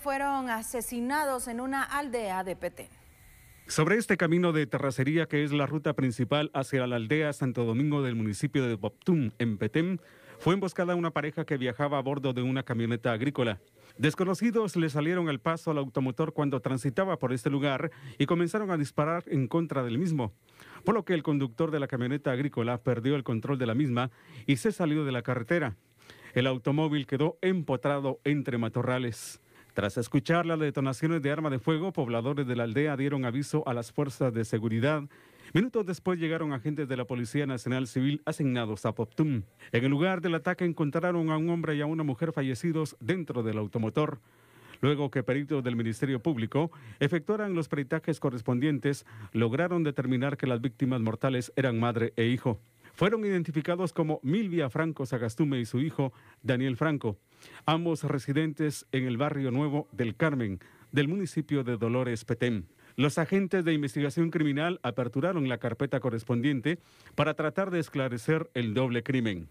fueron asesinados en una aldea de Petén. Sobre este camino de terracería, que es la ruta principal hacia la aldea Santo Domingo del municipio de Boptum, en Petén, fue emboscada una pareja que viajaba a bordo de una camioneta agrícola. Desconocidos le salieron al paso al automotor cuando transitaba por este lugar y comenzaron a disparar en contra del mismo, por lo que el conductor de la camioneta agrícola perdió el control de la misma y se salió de la carretera. El automóvil quedó empotrado entre matorrales. Tras escuchar las detonaciones de arma de fuego, pobladores de la aldea dieron aviso a las fuerzas de seguridad. Minutos después llegaron agentes de la Policía Nacional Civil asignados a Poptum. En el lugar del ataque encontraron a un hombre y a una mujer fallecidos dentro del automotor. Luego que peritos del Ministerio Público efectuaran los peritajes correspondientes, lograron determinar que las víctimas mortales eran madre e hijo. Fueron identificados como Milvia Franco Sagastume y su hijo Daniel Franco ambos residentes en el barrio nuevo del Carmen, del municipio de Dolores Petén. Los agentes de investigación criminal aperturaron la carpeta correspondiente para tratar de esclarecer el doble crimen.